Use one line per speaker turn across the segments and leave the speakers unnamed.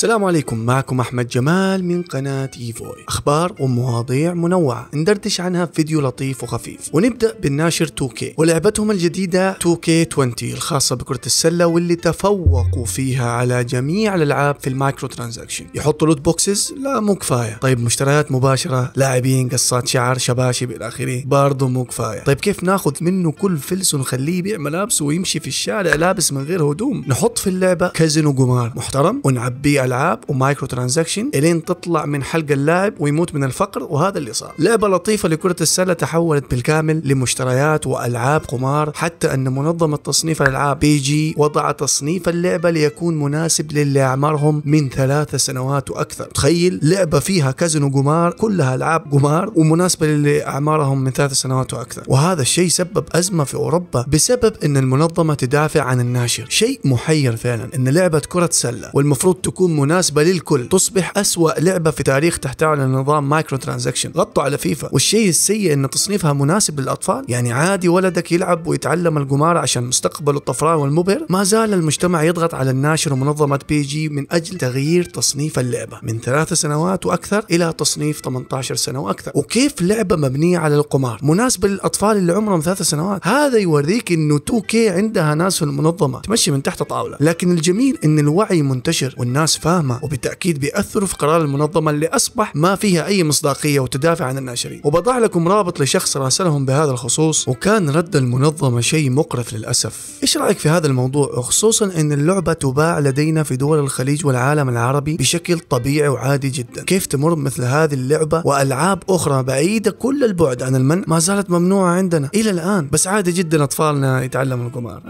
السلام عليكم معكم أحمد جمال من قناة إيفوي أخبار ومواضيع منوعة ندردش عنها في فيديو لطيف وخفيف ونبدأ بالناشر 2K ولعبتهم الجديدة 2K20 الخاصة بكرة السلة واللي تفوقوا فيها على جميع الألعاب في المايكرو ترانزاكشن يحطوا لوت بوكسز لا مو كفاية طيب مشتريات مباشرة لاعبين قصات شعر شباشي إلى آخره برضه مو كفاية طيب كيف ناخذ منه كل فلس ونخليه يبيع ملابسه ويمشي في الشارع لابس من غير هدوم نحط في اللعبة كازينو قمار محترم ونعبيه العاب ومايكرو ترانزاكشن الين تطلع من حلق اللاعب ويموت من الفقر وهذا اللي صار لعبه لطيفه لكره السله تحولت بالكامل لمشتريات والعاب قمار حتى ان منظمه تصنيف الالعاب بي جي وضع تصنيف اللعبه ليكون مناسب للي اعمارهم من ثلاث سنوات واكثر تخيل لعبه فيها كازينو قمار كلها العاب قمار ومناسبه للي اعمارهم من ثلاث سنوات واكثر وهذا الشيء سبب ازمه في اوروبا بسبب ان المنظمه تدافع عن الناشر شيء محير فعلا ان لعبه كره سله والمفروض تكون مناسبة للكل تصبح أسوأ لعبة في تاريخ تحت على نظام مايكرو ترانزكشن غطوا على فيفا والشيء السيء أن تصنيفها مناسب للأطفال يعني عادي ولدك يلعب ويتعلم القمار عشان مستقبله الطفران والمبهر ما زال المجتمع يضغط على الناشر ومنظمة بي جي من أجل تغيير تصنيف اللعبة من ثلاث سنوات وأكثر إلى تصنيف 18 سنة وأكثر وكيف لعبة مبنية على القمار مناسبة للأطفال اللي عمرهم ثلاث سنوات هذا يوريك أنه 2K عندها ناس في المنظمة تمشي من تحت طاولة لكن الجميل أن الوعي منتشر والناس فاهمة فاهمة وبالتأكيد بيأثروا في قرار المنظمة اللي أصبح ما فيها أي مصداقية وتدافع عن الناشرين وبضع لكم رابط لشخص راسلهم بهذا الخصوص وكان رد المنظمة شيء مقرف للأسف إيش رأيك في هذا الموضوع خصوصا أن اللعبة تباع لدينا في دول الخليج والعالم العربي بشكل طبيعي وعادي جدا كيف تمر مثل هذه اللعبة وألعاب أخرى بعيدة كل البعد عن المنع ما زالت ممنوعة عندنا إلى الآن بس عادي جدا أطفالنا يتعلموا القمار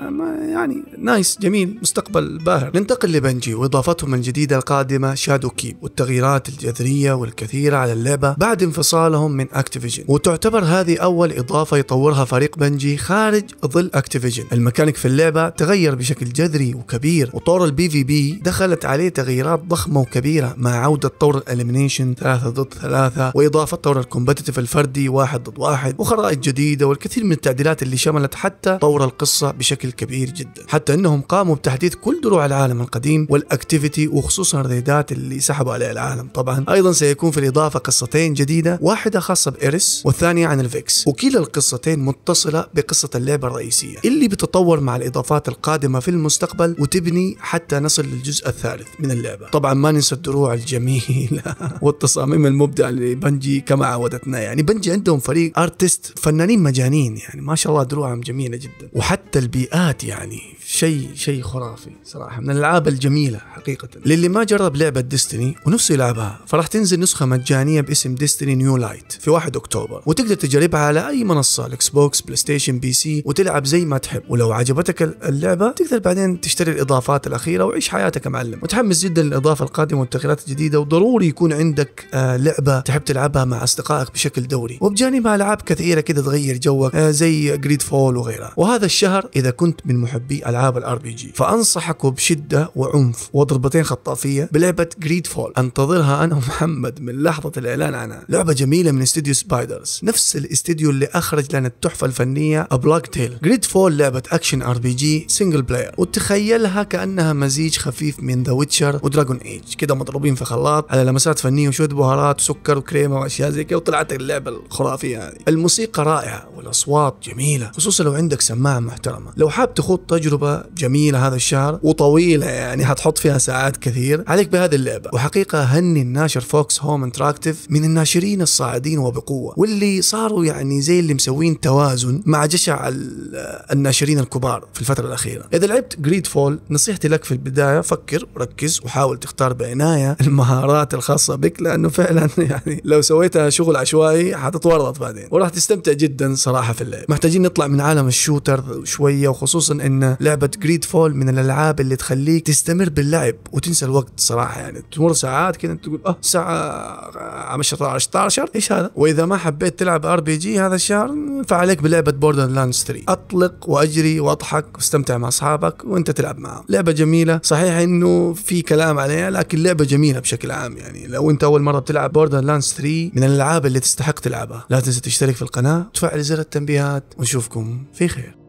يعني نايس جميل مستقبل باهر ننتقل لبنجي وإضافتهم من جديد الجديدة القادمة شادو كيب والتغييرات الجذرية والكثيرة على اللعبة بعد انفصالهم من اكتيفيجن وتعتبر هذه أول إضافة يطورها فريق بنجي خارج ظل اكتيفيجن المكانك في اللعبة تغير بشكل جذري وكبير وطور البي في بي دخلت عليه تغييرات ضخمة وكبيرة مع عودة طور الاليمينيشن 3 ضد 3 وإضافة طور الكومبتيتف الفردي 1 ضد 1 وخرائط جديدة والكثير من التعديلات اللي شملت حتى طور القصة بشكل كبير جدا حتى أنهم قاموا بتحديث كل دروع العالم القديم والاكتيفيتي و وخصوصا الريدات اللي سحبوا عليها العالم طبعا ايضا سيكون في الاضافه قصتين جديده واحده خاصه بإيريس والثانيه عن الفيكس وكلا القصتين متصله بقصه اللعبه الرئيسيه اللي بتتطور مع الاضافات القادمه في المستقبل وتبني حتى نصل للجزء الثالث من اللعبه طبعا ما ننسى الدروع الجميله والتصاميم المبدعه لبنجي كما عودتنا يعني بنجي عندهم فريق ارتست فنانين مجانين يعني ما شاء الله دروعهم جميله جدا وحتى البيئات يعني شيء شيء خرافي صراحه من الالعاب الجميله حقيقه اللي ما جرب لعبة ديستني ونفسه يلعبها فراح تنزل نسخة مجانية باسم ديستني نيو لايت في 1 أكتوبر وتقدر تجربها على أي منصة الإكس بوكس بلاي ستيشن بي سي وتلعب زي ما تحب ولو عجبتك اللعبة تقدر بعدين تشتري الإضافات الأخيرة وعيش حياتك معلم متحمس جدا للإضافة القادمة والتغييرات الجديدة وضروري يكون عندك آه، لعبة تحب تلعبها مع أصدقائك بشكل دوري وبجانبها ألعاب كثيرة كده تغير جوك آه، زي جريد فول وغيرها وهذا الشهر إذا كنت من محبي ألعاب الار بي جي فأنصحك بشدة وعنف وضربتين خطأ ارتبطت بلعبة جريد فول انتظرها انا ومحمد من لحظة الاعلان عنها لعبة جميلة من استديو سبايدرز نفس الاستديو اللي اخرج لنا التحفة الفنية بلاك تيل جريد فول لعبة اكشن ار بي جي سنجل بلاير وتخيلها كانها مزيج خفيف من ذا ويتشر ودراجون ايج كده مضروبين في خلاط على لمسات فنية وشوية بهارات وسكر وكريمة واشياء زي كده وطلعت اللعبة الخرافية هذه الموسيقى رائعة والاصوات جميلة خصوصا لو عندك سماعة محترمة لو حاب تخوض تجربة جميلة هذا الشهر وطويلة يعني هتحط فيها ساعات كثيرة كثير عليك بهذه اللعبة وحقيقة هني الناشر فوكس هوم انتراكتيف من الناشرين الصاعدين وبقوة واللي صاروا يعني زي اللي مسوين توازن مع جشع الناشرين الكبار في الفترة الأخيرة إذا لعبت جريد فول نصيحتي لك في البداية فكر وركز وحاول تختار بعناية المهارات الخاصة بك لأنه فعلا يعني لو سويتها شغل عشوائي حتتورط بعدين وراح تستمتع جدا صراحة في اللعب محتاجين نطلع من عالم الشوتر شوية وخصوصا أن لعبة جريد فول من الألعاب اللي تخليك تستمر باللعب وتنسى الوقت صراحه يعني تمر ساعات كذا تقول اه ساعه 10 16 ايش هذا؟ واذا ما حبيت تلعب ار بي جي هذا الشهر فعليك بلعبه بوردر لاندز 3 اطلق واجري واضحك واستمتع مع اصحابك وانت تلعب معهم، لعبه جميله صحيح انه في كلام عليها لكن لعبه جميله بشكل عام يعني لو انت اول مره بتلعب بوردر لاندز 3 من الالعاب اللي تستحق تلعبها، لا تنسى تشترك في القناه وتفعل زر التنبيهات ونشوفكم في خير